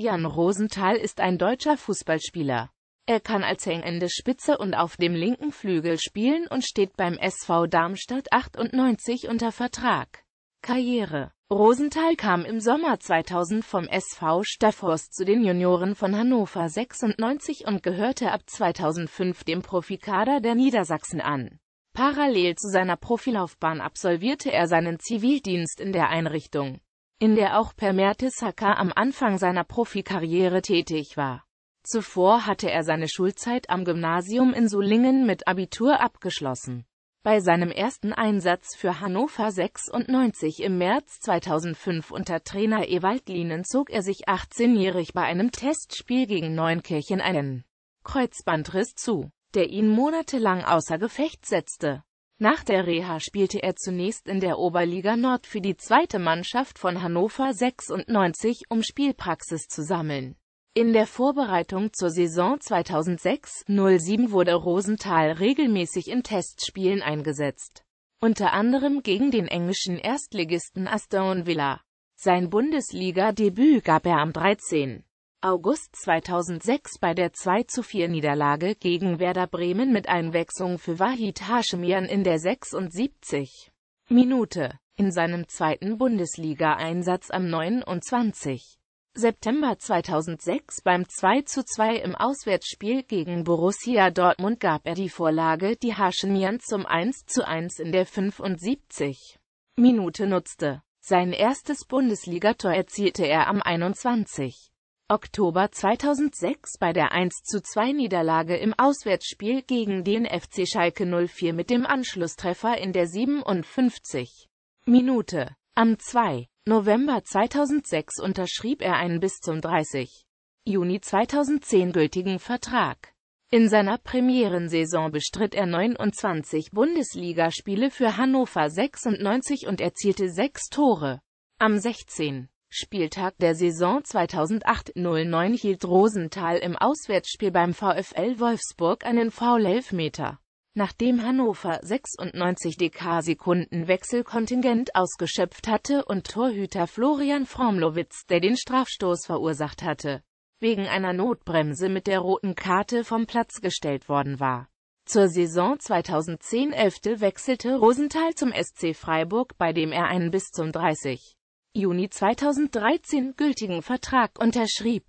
Jan Rosenthal ist ein deutscher Fußballspieler. Er kann als hängende Spitze und auf dem linken Flügel spielen und steht beim SV Darmstadt 98 unter Vertrag. Karriere Rosenthal kam im Sommer 2000 vom SV Staffhorst zu den Junioren von Hannover 96 und gehörte ab 2005 dem Profikader der Niedersachsen an. Parallel zu seiner Profilaufbahn absolvierte er seinen Zivildienst in der Einrichtung in der auch Per Mertesacker am Anfang seiner Profikarriere tätig war. Zuvor hatte er seine Schulzeit am Gymnasium in Solingen mit Abitur abgeschlossen. Bei seinem ersten Einsatz für Hannover 96 im März 2005 unter Trainer Ewald Lienen zog er sich 18-jährig bei einem Testspiel gegen Neunkirchen einen Kreuzbandriss zu, der ihn monatelang außer Gefecht setzte. Nach der Reha spielte er zunächst in der Oberliga Nord für die zweite Mannschaft von Hannover 96, um Spielpraxis zu sammeln. In der Vorbereitung zur Saison 2006-07 wurde Rosenthal regelmäßig in Testspielen eingesetzt, unter anderem gegen den englischen Erstligisten Aston Villa. Sein Bundesliga-Debüt gab er am 13. August 2006 bei der 2-4-Niederlage zu gegen Werder Bremen mit Einwechslung für Wahid Haschemian in der 76. Minute. In seinem zweiten Bundesliga-Einsatz am 29. September 2006 beim 2 zu 2 im Auswärtsspiel gegen Borussia Dortmund gab er die Vorlage, die Haschemian zum 1 zu 1 in der 75. Minute nutzte. Sein erstes Bundesligator erzielte er am 21. Oktober 2006 bei der 12 Niederlage im Auswärtsspiel gegen den FC Schalke 04 mit dem Anschlusstreffer in der 57. Minute. Am 2. November 2006 unterschrieb er einen bis zum 30. Juni 2010 gültigen Vertrag. In seiner Premierensaison bestritt er 29 Bundesligaspiele für Hannover 96 und erzielte sechs Tore. Am 16. Spieltag der Saison 2008-09 hielt Rosenthal im Auswärtsspiel beim VfL Wolfsburg einen Foul-Elfmeter. Nachdem Hannover 96 dk sekunden wechselkontingent ausgeschöpft hatte und Torhüter Florian Fromlowitz, der den Strafstoß verursacht hatte, wegen einer Notbremse mit der roten Karte vom Platz gestellt worden war. Zur Saison 2010-11 wechselte Rosenthal zum SC Freiburg, bei dem er einen bis zum 30. Juni 2013 gültigen Vertrag unterschrieb.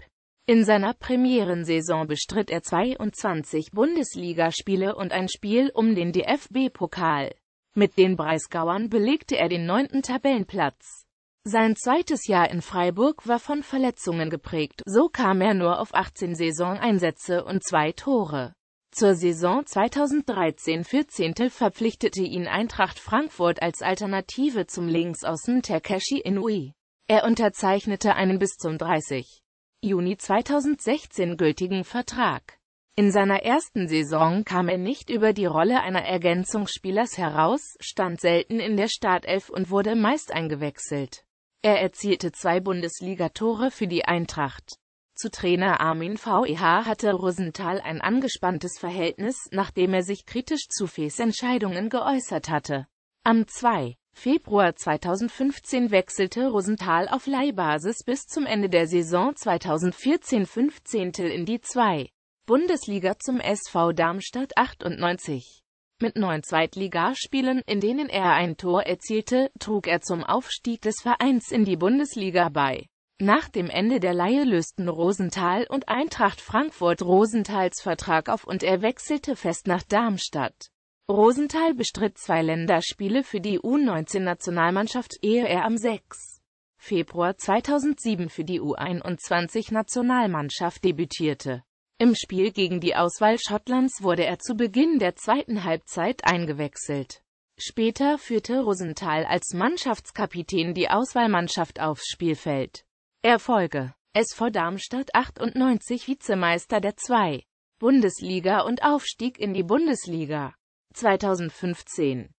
In seiner Premierensaison bestritt er 22 Bundesligaspiele und ein Spiel um den DFB-Pokal. Mit den Breisgauern belegte er den neunten Tabellenplatz. Sein zweites Jahr in Freiburg war von Verletzungen geprägt, so kam er nur auf 18 Saison-Einsätze und zwei Tore. Zur Saison 2013-14 verpflichtete ihn Eintracht Frankfurt als Alternative zum Linksaußen Takeshi Inui. Er unterzeichnete einen bis zum 30. Juni 2016 gültigen Vertrag. In seiner ersten Saison kam er nicht über die Rolle einer Ergänzungsspielers heraus, stand selten in der Startelf und wurde meist eingewechselt. Er erzielte zwei Bundesligatore für die Eintracht. Zu Trainer Armin VEH hatte Rosenthal ein angespanntes Verhältnis, nachdem er sich kritisch zu Fes Entscheidungen geäußert hatte. Am 2. Februar 2015 wechselte Rosenthal auf Leihbasis bis zum Ende der Saison 2014-15 in die 2. Bundesliga zum SV Darmstadt 98. Mit neun Zweitligaspielen, in denen er ein Tor erzielte, trug er zum Aufstieg des Vereins in die Bundesliga bei. Nach dem Ende der Leihe lösten Rosenthal und Eintracht Frankfurt Rosenthals Vertrag auf und er wechselte fest nach Darmstadt. Rosenthal bestritt zwei Länderspiele für die U-19-Nationalmannschaft, ehe er am 6. Februar 2007 für die U21-Nationalmannschaft debütierte. Im Spiel gegen die Auswahl Schottlands wurde er zu Beginn der zweiten Halbzeit eingewechselt. Später führte Rosenthal als Mannschaftskapitän die Auswahlmannschaft aufs Spielfeld. Erfolge. SV Darmstadt 98 Vizemeister der 2. Bundesliga und Aufstieg in die Bundesliga 2015